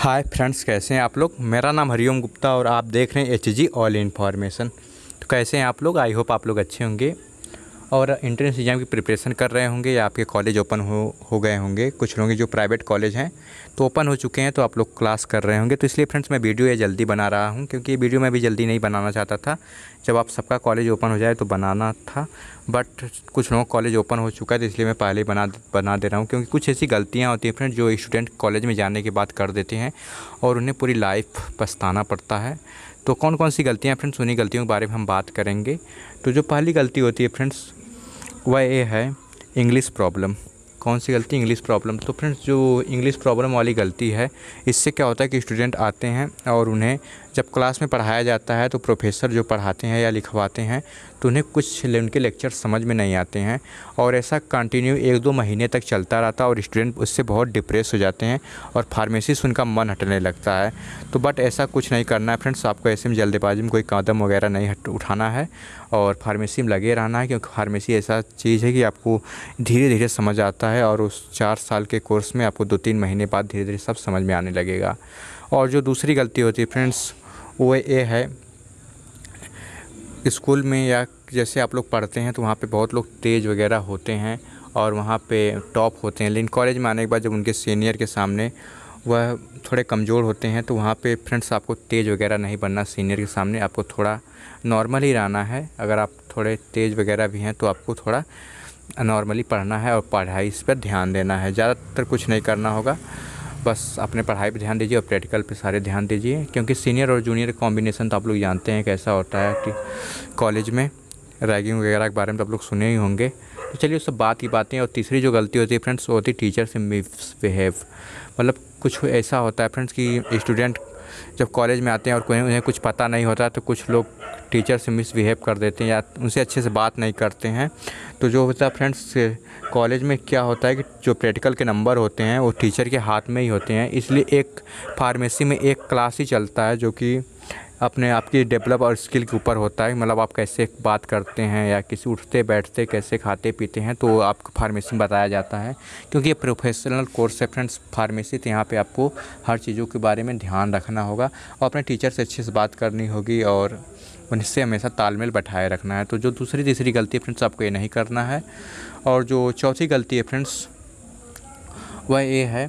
hi friends कैसे हैं आप लोग मेरा नाम हरिओम गुप्ता और आप देख रहे हैं एच जी ऑल इन्फॉर्मेशन तो कैसे हैं आप लोग आई होप आप लोग अच्छे होंगे और इंट्रेंस एग्ज़ाम की प्रिपरेशन कर रहे होंगे या आपके कॉलेज ओपन हो हो गए होंगे कुछ लोग जो प्राइवेट कॉलेज हैं तो ओपन हो चुके हैं तो आप लोग क्लास कर रहे होंगे तो इसलिए फ्रेंड्स मैं वीडियो ये जल्दी बना रहा हूँ क्योंकि ये वीडियो मैं भी जल्दी नहीं बनाना चाहता था जब आप सबका कॉलेज ओपन हो जाए तो बनाना था बट कुछ लोगों कॉलेज ओपन हो चुका है तो इसलिए मैं पहले बना बना दे रहा हूँ क्योंकि कुछ ऐसी गलतियाँ होती हैं फ्रेंड जो स्टूडेंट कॉलेज में जाने के बाद कर देते हैं और उन्हें पूरी लाइफ पछताना पड़ता है तो कौन कौन सी गलतियाँ फ्रेंड्स उन्हीं गलतियों के बारे में हम बात करेंगे तो जो पहली गलती होती है फ्रेंड्स वह ये है इंग्लिश प्रॉब्लम कौन सी गलती इंग्लिश प्रॉब्लम तो फ्रेंड्स जो इंग्लिश प्रॉब्लम वाली गलती है इससे क्या होता है कि स्टूडेंट आते हैं और उन्हें जब क्लास में पढ़ाया जाता है तो प्रोफेसर जो पढ़ाते हैं या लिखवाते हैं तो उन्हें कुछ उनके लेक्चर समझ में नहीं आते हैं और ऐसा कंटिन्यू एक दो महीने तक चलता रहता है और स्टूडेंट उससे बहुत डिप्रेस हो जाते हैं और फार्मेसी उनका मन हटने लगता है तो बट ऐसा कुछ नहीं करना है फ्रेंड्स आपको ऐसे में जल्दबाजी में कोई कदम वगैरह नहीं उठाना है और फार्मेसी में लगे रहना है क्योंकि फार्मेसी ऐसा चीज़ है कि आपको धीरे धीरे समझ आता है और उस चार साल के कोर्स में आपको दो तीन महीने बाद धीरे धीरे सब समझ में आने लगेगा और जो दूसरी गलती होती है फ्रेंड्स वो ये है स्कूल में या जैसे आप लोग पढ़ते हैं तो वहाँ पे बहुत लोग तेज वगैरह होते हैं और वहाँ पे टॉप होते हैं लेकिन कॉलेज में आने के बाद जब उनके सीनियर के सामने वह थोड़े कमज़ोर होते हैं तो वहाँ पे फ्रेंड्स आपको तेज़ वगैरह नहीं बनना सीनियर के सामने आपको थोड़ा नॉर्मल ही रहना है अगर आप थोड़े तेज़ वगैरह भी हैं तो आपको थोड़ा नॉर्मली पढ़ना है और पढ़ाई इस पर ध्यान देना है ज़्यादातर कुछ नहीं करना होगा बस अपने पढ़ाई पर ध्यान दीजिए और प्रैक्टिकल पे सारे ध्यान दीजिए क्योंकि सीनियर और जूनियर कॉम्बिनेशन तो आप लोग जानते हैं कैसा होता है कि कॉलेज में रैगिंग वगैरह के बारे में तो आप लोग सुने ही होंगे तो चलिए सब बात की बातें और तीसरी जो गलती होती है फ्रेंड्स वो होती है टीचर से बिहेव मतलब कुछ ऐसा होता है फ्रेंड्स कि स्टूडेंट जब कॉलेज में आते हैं और कोई उन्हें कुछ पता नहीं होता तो कुछ लोग टीचर से मिसबिहेव कर देते हैं या उनसे अच्छे से बात नहीं करते हैं तो जो होता है फ्रेंड्स कॉलेज में क्या होता है कि जो प्रैक्टिकल के नंबर होते हैं वो टीचर के हाथ में ही होते हैं इसलिए एक फार्मेसी में एक क्लास ही चलता है जो कि अपने आपकी डेवलप और स्किल के ऊपर होता है मतलब आप कैसे बात करते हैं या किसी उठते बैठते कैसे खाते पीते हैं तो आपको फार्मेसी में बताया जाता है क्योंकि ये प्रोफेशनल कोर्स है फ्रेंड्स फार्मेसी तो यहाँ पे आपको हर चीज़ों के बारे में ध्यान रखना होगा और अपने टीचर से अच्छे से बात करनी होगी और उनसे हमेशा तालमेल बैठाए रखना है तो जो दूसरी तीसरी गलती है फ्रेंड्स आपको ये नहीं करना है और जो चौथी गलती है फ्रेंड्स वह ये है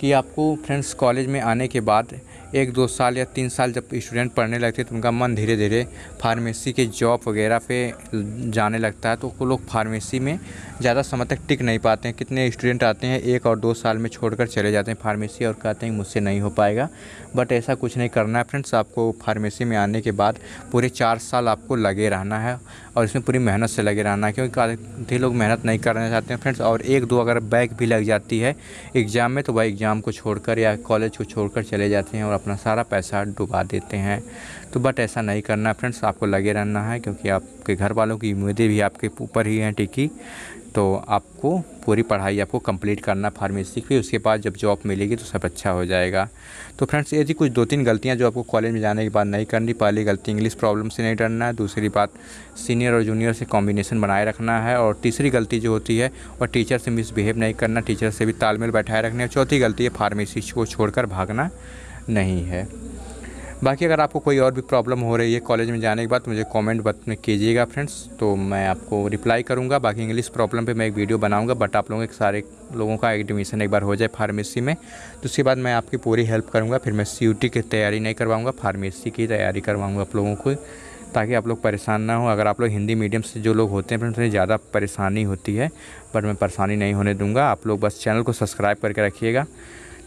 कि आपको फ्रेंड्स कॉलेज में आने के बाद एक दो साल या तीन साल जब स्टूडेंट पढ़ने लगते हैं तो उनका मन धीरे धीरे फार्मेसी के जॉब वगैरह पे जाने लगता है तो वो लोग फार्मेसी में ज़्यादा समय तक टिक नहीं पाते हैं कितने स्टूडेंट आते हैं एक और दो साल में छोड़कर चले जाते हैं फार्मेसी और कहते हैं मुझसे नहीं हो पाएगा बट ऐसा कुछ नहीं करना है फ्रेंड्स आपको फार्मेसी में आने के बाद पूरे चार साल आपको लगे रहना है और इसमें पूरी मेहनत से लगे रहना क्योंकि आधे लोग मेहनत नहीं करना चाहते हैं फ्रेंड्स और एक दो अगर बैग भी लग जाती है एग्ज़ाम में तो वह एग्ज़ाम को छोड़कर या कॉलेज को छोड़कर चले जाते हैं और अपना सारा पैसा डुबा देते हैं तो बट ऐसा नहीं करना फ्रेंड्स आपको लगे रहना है क्योंकि आपके घर वालों की उम्मीदें भी आपके ऊपर ही हैं टिकी तो आपको पूरी पढ़ाई आपको कंप्लीट करना फार्मेसी की उसके बाद जब जॉब मिलेगी तो सब अच्छा हो जाएगा तो फ्रेंड्स ये थी कुछ दो तीन गलतियाँ जो आपको कॉलेज में जाने के बाद नहीं करनी पहली गलती इंग्लिश प्रॉब्लम से नहीं डरना है दूसरी बात सीनियर सीनियर और जूनियर से कॉम्बिनेशन बनाए रखना है और तीसरी गलती जो होती है और टीचर से मिसबिहेव नहीं करना टीचर से भी तालमेल बैठाए रखना है चौथी गलती है फार्मेसी को छोड़कर भागना नहीं है बाकी अगर आपको कोई और भी प्रॉब्लम हो रही है कॉलेज में जाने के बाद तो मुझे कमेंट बत में कीजिएगा फ्रेंड्स तो मैं आपको रिप्लाई करूंगा बाकी इंग्लिश प्रॉब्लम पे मैं एक वीडियो बनाऊंगा बट आप लोगों के सारे लोगों का एडमिशन एक बार हो जाए फार्मेसी में तो उसके बाद मैं आपकी पूरी हेल्प करूँगा फिर मैं सी की तैयारी नहीं करवाऊँगा फार्मेसी की तैयारी करवाऊँगा आप लोगों को ताकि आप लोग परेशान ना हो अगर आप लोग हिंदी मीडियम से जो लोग होते हैं फ्रेंड्स उन्हें ज़्यादा परेशानी होती है बट मैं परेशानी नहीं होने दूंगा आप लोग बस चैनल को सब्सक्राइब करके रखिएगा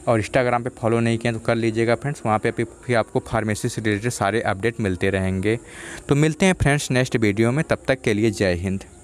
और इंस्टाग्राम पे फॉलो नहीं किया तो कर लीजिएगा फ्रेंड्स वहाँ पे भी आपको फार्मेसी से रिलेटेड सारे अपडेट मिलते रहेंगे तो मिलते हैं फ्रेंड्स नेक्स्ट वीडियो में तब तक के लिए जय हिंद